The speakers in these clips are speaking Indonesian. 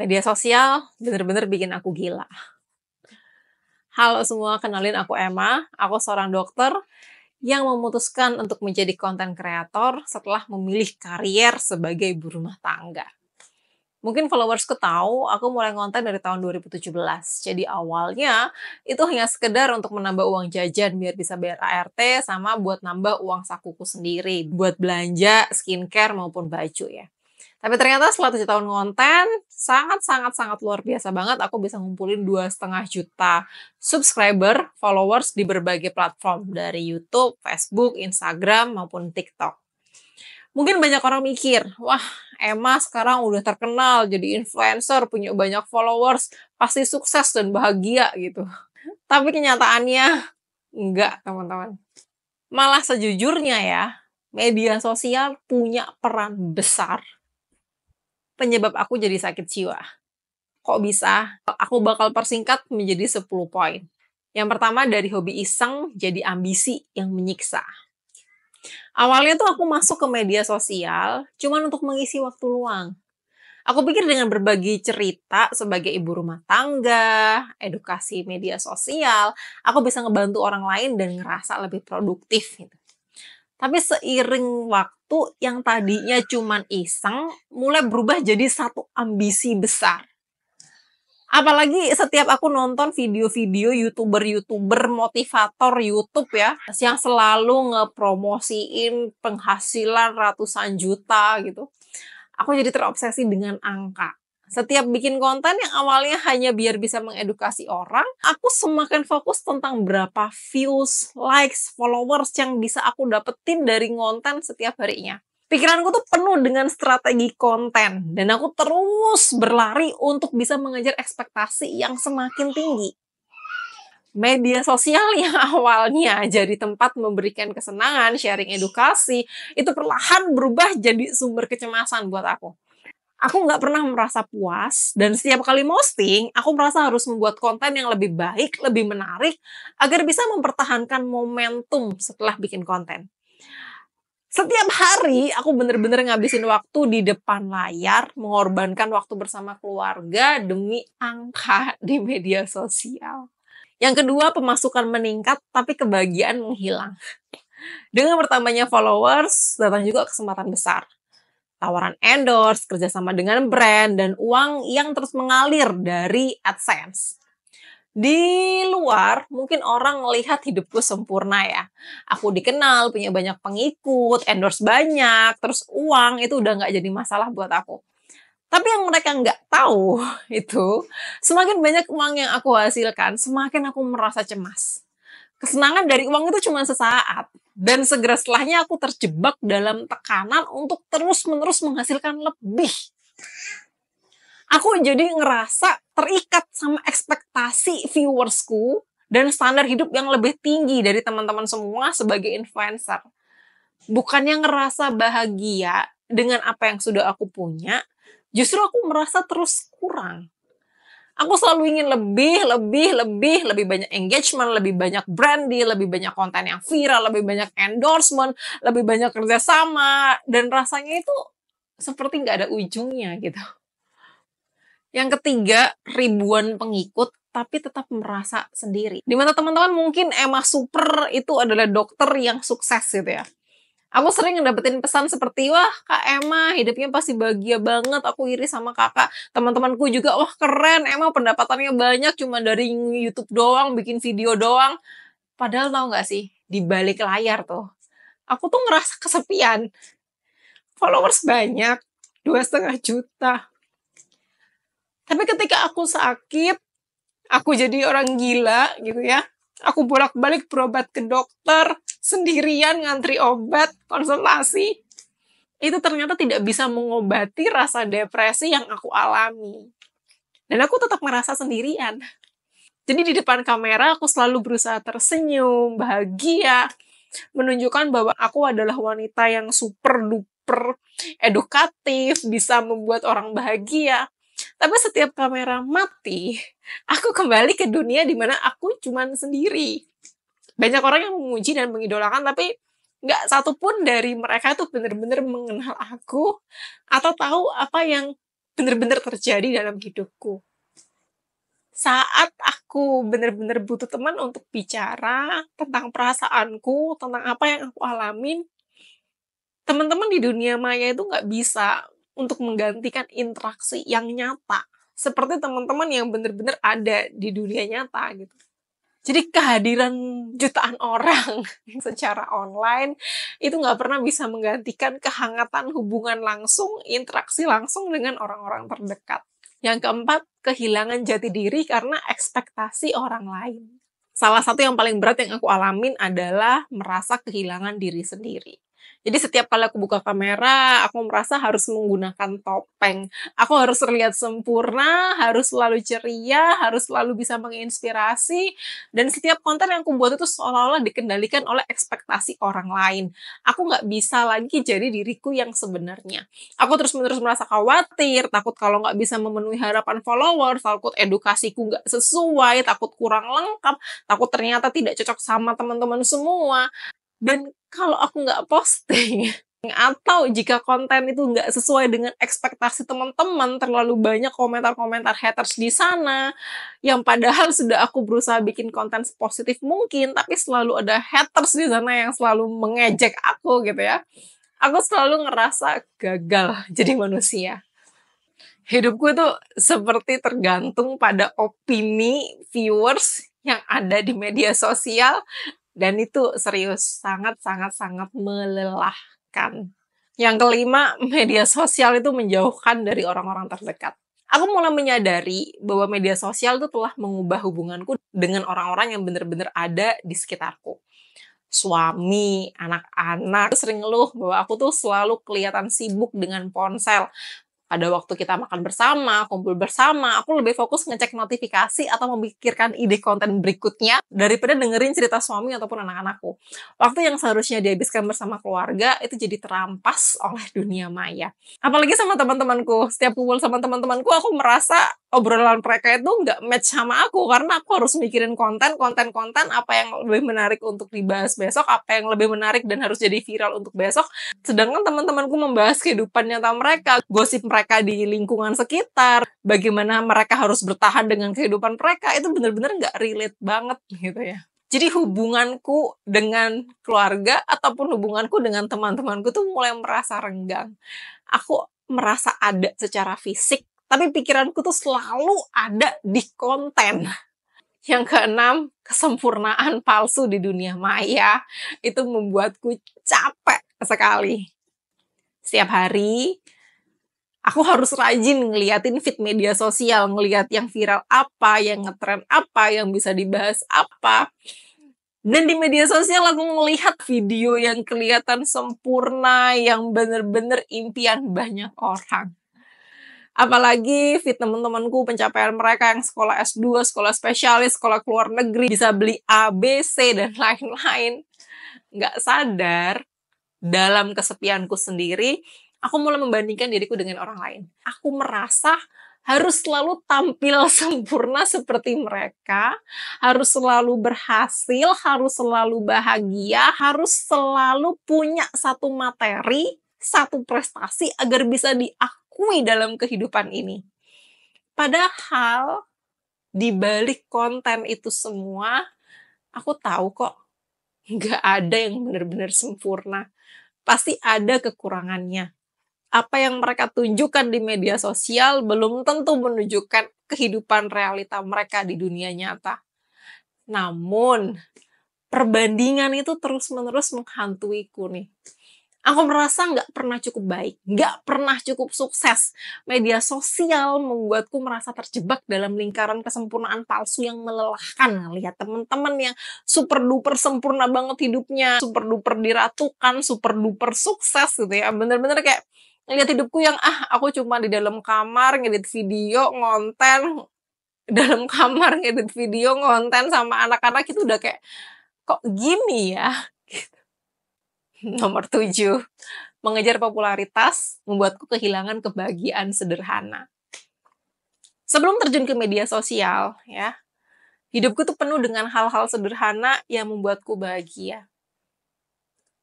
media sosial bener-bener bikin aku gila. Halo semua, kenalin aku Emma. Aku seorang dokter yang memutuskan untuk menjadi konten kreator setelah memilih karier sebagai ibu rumah tangga. Mungkin followersku tahu, aku mulai konten dari tahun 2017. Jadi awalnya itu hanya sekedar untuk menambah uang jajan biar bisa bayar ART sama buat nambah uang sakuku sendiri buat belanja skincare maupun baju ya. Tapi ternyata setelah tujuh tahun konten, sangat-sangat-sangat luar biasa banget aku bisa ngumpulin dua setengah juta subscriber, followers di berbagai platform dari YouTube, Facebook, Instagram maupun TikTok. Mungkin banyak orang mikir, wah Emma sekarang udah terkenal jadi influencer, punya banyak followers, pasti sukses dan bahagia gitu. Tapi kenyataannya enggak teman-teman. Malah sejujurnya ya, media sosial punya peran besar penyebab aku jadi sakit jiwa. Kok bisa? Aku bakal persingkat menjadi 10 poin. Yang pertama dari hobi iseng jadi ambisi yang menyiksa. Awalnya tuh aku masuk ke media sosial cuman untuk mengisi waktu luang. Aku pikir dengan berbagi cerita sebagai ibu rumah tangga, edukasi media sosial, aku bisa ngebantu orang lain dan ngerasa lebih produktif gitu. Tapi seiring waktu yang tadinya cuman iseng mulai berubah jadi satu ambisi besar. Apalagi setiap aku nonton video-video youtuber-youtuber motivator YouTube ya, yang selalu ngepromosiin penghasilan ratusan juta gitu. Aku jadi terobsesi dengan angka. Setiap bikin konten yang awalnya hanya biar bisa mengedukasi orang, aku semakin fokus tentang berapa views, likes, followers yang bisa aku dapetin dari konten setiap harinya. Pikiranku tuh penuh dengan strategi konten dan aku terus berlari untuk bisa mengejar ekspektasi yang semakin tinggi. Media sosial yang awalnya jadi tempat memberikan kesenangan, sharing edukasi, itu perlahan berubah jadi sumber kecemasan buat aku aku nggak pernah merasa puas dan setiap kali posting aku merasa harus membuat konten yang lebih baik, lebih menarik agar bisa mempertahankan momentum setelah bikin konten. Setiap hari aku bener-bener ngabisin waktu di depan layar, mengorbankan waktu bersama keluarga demi angka di media sosial. Yang kedua, pemasukan meningkat tapi kebahagiaan menghilang. Dengan bertambahnya followers, datang juga kesempatan besar tawaran endorse, kerjasama dengan brand, dan uang yang terus mengalir dari AdSense. Di luar, mungkin orang melihat hidupku sempurna ya. Aku dikenal, punya banyak pengikut, endorse banyak, terus uang itu udah nggak jadi masalah buat aku. Tapi yang mereka nggak tahu itu, semakin banyak uang yang aku hasilkan, semakin aku merasa cemas kesenangan dari uang itu cuma sesaat. Dan segera setelahnya aku terjebak dalam tekanan untuk terus-menerus menghasilkan lebih. Aku jadi ngerasa terikat sama ekspektasi viewersku dan standar hidup yang lebih tinggi dari teman-teman semua sebagai influencer. Bukannya ngerasa bahagia dengan apa yang sudah aku punya, justru aku merasa terus kurang. Aku selalu ingin lebih, lebih, lebih, lebih banyak engagement, lebih banyak brandy, lebih banyak konten yang viral, lebih banyak endorsement, lebih banyak kerjasama, dan rasanya itu seperti nggak ada ujungnya gitu. Yang ketiga, ribuan pengikut tapi tetap merasa sendiri. Dimana teman-teman mungkin Emma Super itu adalah dokter yang sukses gitu ya. Aku sering ngedapetin pesan seperti, wah Kak Emma hidupnya pasti bahagia banget, aku iri sama kakak. Teman-temanku juga, wah keren, Emma pendapatannya banyak, cuma dari YouTube doang, bikin video doang. Padahal tau gak sih, di balik layar tuh, aku tuh ngerasa kesepian. Followers banyak, dua setengah juta. Tapi ketika aku sakit, aku jadi orang gila gitu ya. Aku bolak-balik berobat ke dokter, sendirian ngantri obat, konsultasi. Itu ternyata tidak bisa mengobati rasa depresi yang aku alami. Dan aku tetap merasa sendirian. Jadi di depan kamera aku selalu berusaha tersenyum, bahagia, menunjukkan bahwa aku adalah wanita yang super duper edukatif, bisa membuat orang bahagia. Tapi setiap kamera mati, aku kembali ke dunia di mana aku cuman sendiri. Banyak orang yang memuji dan mengidolakan, tapi nggak pun dari mereka tuh bener-bener mengenal aku atau tahu apa yang bener-bener terjadi dalam hidupku. Saat aku bener-bener butuh teman untuk bicara tentang perasaanku, tentang apa yang aku alamin, teman-teman di dunia maya itu nggak bisa untuk menggantikan interaksi yang nyata seperti teman-teman yang benar-benar ada di dunia nyata gitu. Jadi kehadiran jutaan orang secara online itu nggak pernah bisa menggantikan kehangatan hubungan langsung, interaksi langsung dengan orang-orang terdekat. Yang keempat, kehilangan jati diri karena ekspektasi orang lain. Salah satu yang paling berat yang aku alamin adalah merasa kehilangan diri sendiri. Jadi setiap kali aku buka kamera, aku merasa harus menggunakan topeng. Aku harus terlihat sempurna, harus selalu ceria, harus selalu bisa menginspirasi. Dan setiap konten yang aku buat itu seolah-olah dikendalikan oleh ekspektasi orang lain. Aku nggak bisa lagi jadi diriku yang sebenarnya. Aku terus-menerus merasa khawatir, takut kalau nggak bisa memenuhi harapan follower, takut edukasiku nggak sesuai, takut kurang lengkap, takut ternyata tidak cocok sama teman-teman semua. Dan kalau aku nggak posting, atau jika konten itu nggak sesuai dengan ekspektasi teman-teman, terlalu banyak komentar-komentar haters di sana, yang padahal sudah aku berusaha bikin konten positif mungkin, tapi selalu ada haters di sana yang selalu mengejek aku gitu ya. Aku selalu ngerasa gagal jadi manusia. Hidupku itu seperti tergantung pada opini viewers yang ada di media sosial dan itu serius, sangat-sangat-sangat melelahkan. Yang kelima, media sosial itu menjauhkan dari orang-orang terdekat. Aku mulai menyadari bahwa media sosial itu telah mengubah hubunganku dengan orang-orang yang benar-benar ada di sekitarku. Suami, anak-anak sering ngeluh bahwa aku tuh selalu kelihatan sibuk dengan ponsel. Ada waktu kita makan bersama, kumpul bersama, aku lebih fokus ngecek notifikasi atau memikirkan ide konten berikutnya daripada dengerin cerita suami ataupun anak-anakku. Waktu yang seharusnya dihabiskan bersama keluarga itu jadi terampas oleh dunia maya. Apalagi sama teman-temanku. Setiap kumpul sama teman-temanku, aku merasa obrolan mereka itu nggak match sama aku karena aku harus mikirin konten, konten-konten apa yang lebih menarik untuk dibahas besok, apa yang lebih menarik dan harus jadi viral untuk besok. Sedangkan teman-temanku membahas kehidupan nyata mereka, gosip mereka mereka di lingkungan sekitar, bagaimana mereka harus bertahan dengan kehidupan mereka itu benar-benar nggak relate banget gitu ya. Jadi hubunganku dengan keluarga ataupun hubunganku dengan teman-temanku tuh mulai merasa renggang. Aku merasa ada secara fisik, tapi pikiranku tuh selalu ada di konten. Yang keenam, kesempurnaan palsu di dunia maya itu membuatku capek sekali. Setiap hari aku harus rajin ngeliatin fit media sosial, ngeliat yang viral apa, yang ngetren apa, yang bisa dibahas apa. Dan di media sosial aku ngelihat video yang kelihatan sempurna, yang bener-bener impian banyak orang. Apalagi fit teman-temanku pencapaian mereka yang sekolah S2, sekolah spesialis, sekolah keluar negeri, bisa beli A, B, C, dan lain-lain. Nggak sadar, dalam kesepianku sendiri, Aku mulai membandingkan diriku dengan orang lain. Aku merasa harus selalu tampil sempurna seperti mereka, harus selalu berhasil, harus selalu bahagia, harus selalu punya satu materi, satu prestasi agar bisa diakui dalam kehidupan ini. Padahal di balik konten itu semua, aku tahu kok nggak ada yang benar-benar sempurna. Pasti ada kekurangannya apa yang mereka tunjukkan di media sosial belum tentu menunjukkan kehidupan realita mereka di dunia nyata. Namun, perbandingan itu terus-menerus menghantuiku nih. Aku merasa nggak pernah cukup baik, nggak pernah cukup sukses. Media sosial membuatku merasa terjebak dalam lingkaran kesempurnaan palsu yang melelahkan. Lihat teman-teman yang super duper sempurna banget hidupnya, super duper diratukan, super duper sukses gitu ya. Bener-bener kayak ngeliat hidupku yang ah aku cuma di dalam kamar ngedit video ngonten dalam kamar ngedit video ngonten sama anak-anak itu udah kayak kok gini ya gitu. nomor tujuh mengejar popularitas membuatku kehilangan kebahagiaan sederhana sebelum terjun ke media sosial ya hidupku tuh penuh dengan hal-hal sederhana yang membuatku bahagia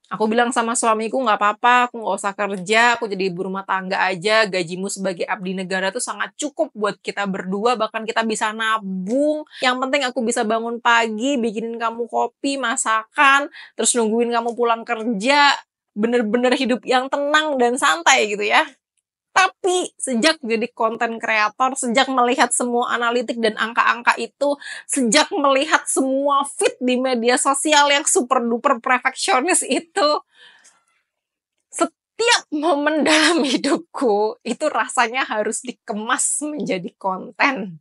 Aku bilang sama suamiku nggak apa-apa, aku nggak usah kerja, aku jadi ibu rumah tangga aja. Gajimu sebagai abdi negara tuh sangat cukup buat kita berdua, bahkan kita bisa nabung. Yang penting aku bisa bangun pagi, bikinin kamu kopi, masakan, terus nungguin kamu pulang kerja. Bener-bener hidup yang tenang dan santai gitu ya. Tapi sejak jadi konten kreator, sejak melihat semua analitik dan angka-angka itu, sejak melihat semua fit di media sosial yang super duper perfeksionis itu, setiap momen dalam hidupku itu rasanya harus dikemas menjadi konten.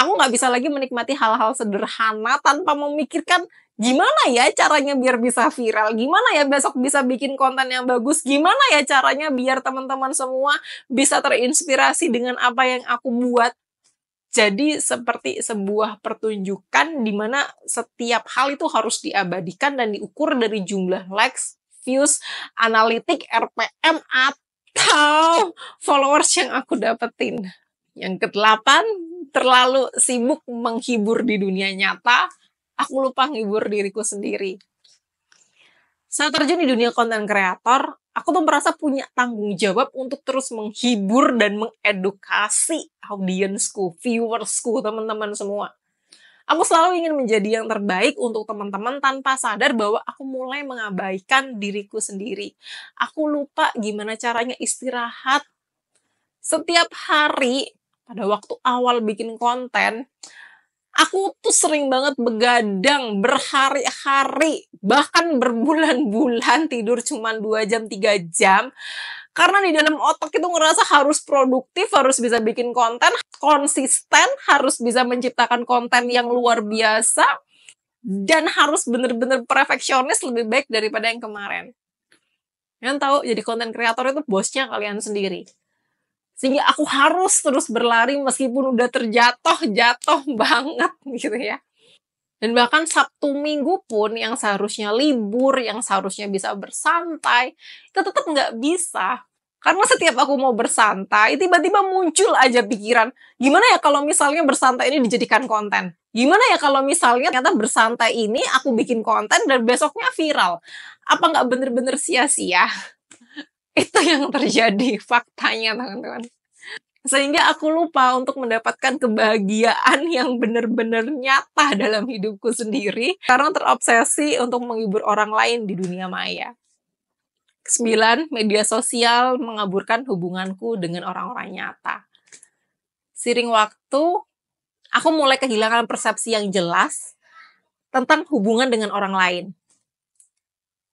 Aku nggak bisa lagi menikmati hal-hal sederhana tanpa memikirkan gimana ya caranya biar bisa viral, gimana ya besok bisa bikin konten yang bagus, gimana ya caranya biar teman-teman semua bisa terinspirasi dengan apa yang aku buat. Jadi seperti sebuah pertunjukan di mana setiap hal itu harus diabadikan dan diukur dari jumlah likes, views, analitik, RPM, atau followers yang aku dapetin. Yang ke kedelapan, terlalu sibuk menghibur di dunia nyata aku lupa nghibur diriku sendiri. Saat terjun di dunia konten kreator, aku tuh merasa punya tanggung jawab untuk terus menghibur dan mengedukasi audiensku, viewersku, teman-teman semua. Aku selalu ingin menjadi yang terbaik untuk teman-teman tanpa sadar bahwa aku mulai mengabaikan diriku sendiri. Aku lupa gimana caranya istirahat. Setiap hari, pada waktu awal bikin konten, aku tuh sering banget begadang berhari-hari bahkan berbulan-bulan tidur cuma dua jam tiga jam karena di dalam otak itu ngerasa harus produktif, harus bisa bikin konten konsisten, harus bisa menciptakan konten yang luar biasa, dan harus bener-bener perfeksionis lebih baik daripada yang kemarin. Kalian tahu jadi konten kreator itu bosnya kalian sendiri sehingga aku harus terus berlari meskipun udah terjatuh jatuh banget gitu ya dan bahkan Sabtu Minggu pun yang seharusnya libur, yang seharusnya bisa bersantai, itu tetap nggak bisa. Karena setiap aku mau bersantai, tiba-tiba muncul aja pikiran, gimana ya kalau misalnya bersantai ini dijadikan konten? Gimana ya kalau misalnya ternyata bersantai ini aku bikin konten dan besoknya viral? Apa nggak bener-bener sia-sia? Itu yang terjadi faktanya teman-teman. Sehingga aku lupa untuk mendapatkan kebahagiaan yang benar-benar nyata dalam hidupku sendiri karena terobsesi untuk menghibur orang lain di dunia maya. Sembilan, media sosial mengaburkan hubunganku dengan orang-orang nyata. Siring waktu, aku mulai kehilangan persepsi yang jelas tentang hubungan dengan orang lain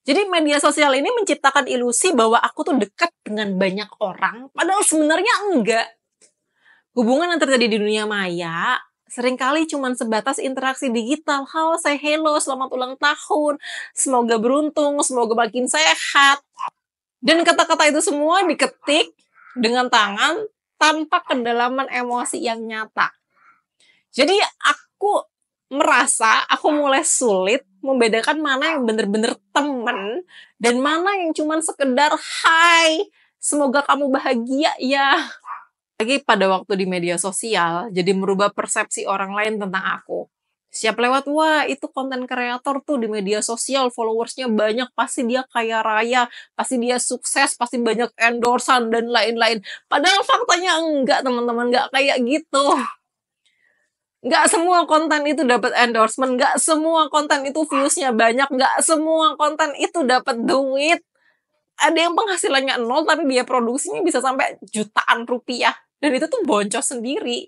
jadi media sosial ini menciptakan ilusi bahwa aku tuh dekat dengan banyak orang, padahal sebenarnya enggak. Hubungan yang terjadi di dunia maya seringkali cuma sebatas interaksi digital. Halo, saya hello, selamat ulang tahun, semoga beruntung, semoga makin sehat. Dan kata-kata itu semua diketik dengan tangan tanpa kedalaman emosi yang nyata. Jadi aku merasa aku mulai sulit membedakan mana yang bener-bener temen dan mana yang cuman sekedar hai semoga kamu bahagia ya lagi pada waktu di media sosial jadi merubah persepsi orang lain tentang aku siap lewat wah itu konten kreator tuh di media sosial followersnya banyak pasti dia kaya raya pasti dia sukses pasti banyak endorsan dan lain-lain padahal faktanya enggak teman-teman enggak kayak gitu Nggak semua konten itu dapat endorsement, nggak semua konten itu viewsnya banyak, nggak semua konten itu dapat duit. Ada yang penghasilannya nol, tapi biaya produksinya bisa sampai jutaan rupiah. Dan itu tuh boncos sendiri.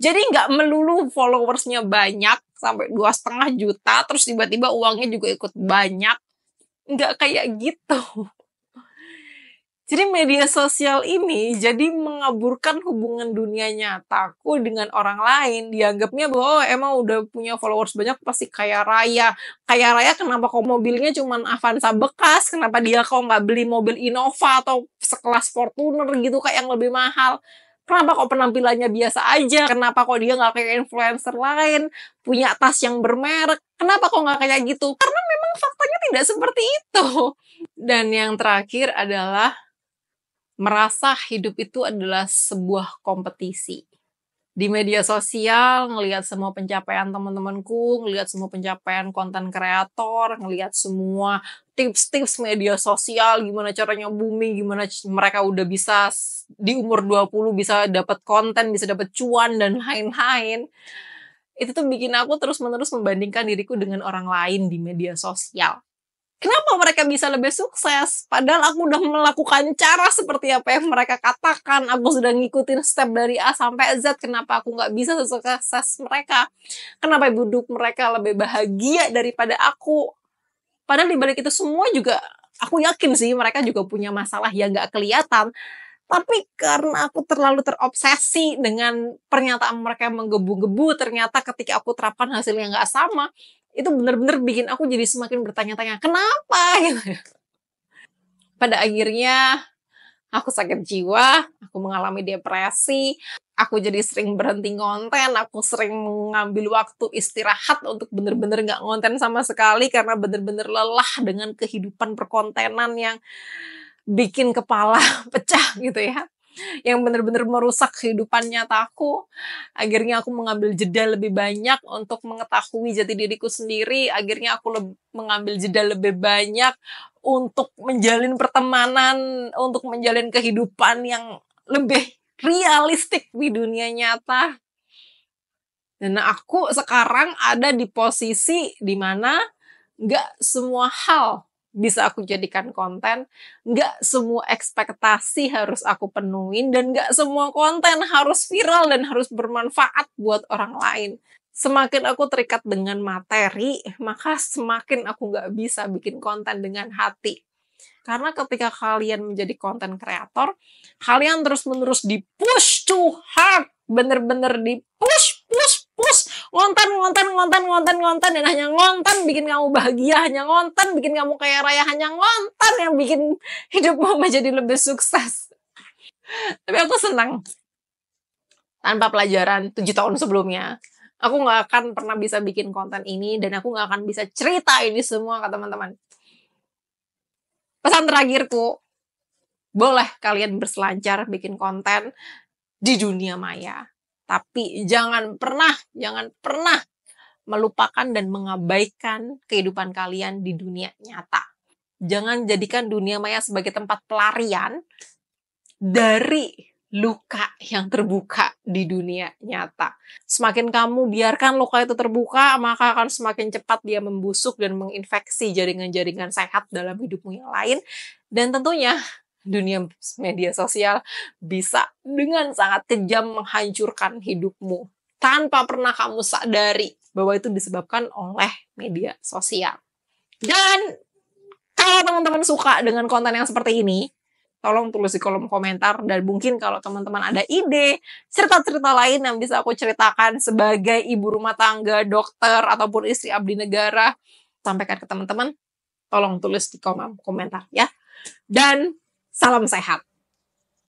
Jadi nggak melulu followersnya banyak, sampai dua setengah juta, terus tiba-tiba uangnya juga ikut banyak. Nggak kayak gitu. Jadi media sosial ini jadi mengaburkan hubungan dunia nyataku dengan orang lain. Dianggapnya bahwa oh, emang udah punya followers banyak pasti kaya raya. Kaya raya kenapa kok mobilnya cuma Avanza bekas? Kenapa dia kok nggak beli mobil Innova atau sekelas Fortuner gitu kayak yang lebih mahal? Kenapa kok penampilannya biasa aja? Kenapa kok dia nggak kayak influencer lain? Punya tas yang bermerek? Kenapa kok nggak kayak gitu? Karena memang faktanya tidak seperti itu. Dan yang terakhir adalah merasa hidup itu adalah sebuah kompetisi. Di media sosial, ngelihat semua pencapaian teman-temanku, ngelihat semua pencapaian konten kreator, ngelihat semua tips-tips media sosial, gimana caranya booming, gimana mereka udah bisa di umur 20 bisa dapat konten, bisa dapat cuan dan lain-lain. Itu tuh bikin aku terus-menerus membandingkan diriku dengan orang lain di media sosial kenapa mereka bisa lebih sukses? Padahal aku udah melakukan cara seperti apa yang mereka katakan, aku sudah ngikutin step dari A sampai Z, kenapa aku nggak bisa sukses mereka? Kenapa buduk mereka lebih bahagia daripada aku? Padahal dibalik itu semua juga, aku yakin sih mereka juga punya masalah yang nggak kelihatan, tapi karena aku terlalu terobsesi dengan pernyataan mereka yang menggebu-gebu, ternyata ketika aku terapkan hasilnya nggak sama, itu benar-benar bikin aku jadi semakin bertanya-tanya kenapa gitu. pada akhirnya aku sakit jiwa aku mengalami depresi aku jadi sering berhenti ngonten aku sering mengambil waktu istirahat untuk benar-benar nggak ngonten sama sekali karena benar-benar lelah dengan kehidupan perkontenan yang bikin kepala pecah gitu ya yang benar-benar merusak kehidupan nyataku. Akhirnya aku mengambil jeda lebih banyak untuk mengetahui jati diriku sendiri. Akhirnya aku mengambil jeda lebih banyak untuk menjalin pertemanan, untuk menjalin kehidupan yang lebih realistik di dunia nyata. Dan aku sekarang ada di posisi di mana nggak semua hal bisa aku jadikan konten. Nggak semua ekspektasi harus aku penuhin dan nggak semua konten harus viral dan harus bermanfaat buat orang lain. Semakin aku terikat dengan materi, maka semakin aku nggak bisa bikin konten dengan hati. Karena ketika kalian menjadi konten kreator, kalian terus-menerus di push to hard, bener-bener di push, push, push ngonten ngonten ngonten ngonten ngonten dan hanya ngonten bikin kamu bahagia hanya ngonten bikin kamu kaya raya hanya ngonten yang bikin hidup mama jadi lebih sukses tapi aku senang tanpa pelajaran tujuh tahun sebelumnya aku nggak akan pernah bisa bikin konten ini dan aku nggak akan bisa cerita ini semua ke teman-teman. Pesan terakhirku, boleh kalian berselancar bikin konten di dunia maya. Tapi jangan pernah, jangan pernah melupakan dan mengabaikan kehidupan kalian di dunia nyata. Jangan jadikan dunia maya sebagai tempat pelarian dari luka yang terbuka di dunia nyata. Semakin kamu biarkan luka itu terbuka, maka akan semakin cepat dia membusuk dan menginfeksi jaringan-jaringan sehat dalam hidupmu yang lain. Dan tentunya dunia media sosial bisa dengan sangat kejam menghancurkan hidupmu tanpa pernah kamu sadari bahwa itu disebabkan oleh media sosial. Dan kalau teman-teman suka dengan konten yang seperti ini, tolong tulis di kolom komentar dan mungkin kalau teman-teman ada ide cerita-cerita lain yang bisa aku ceritakan sebagai ibu rumah tangga, dokter ataupun istri abdi negara sampaikan ke teman-teman tolong tulis di kolom komentar ya dan salam sehat.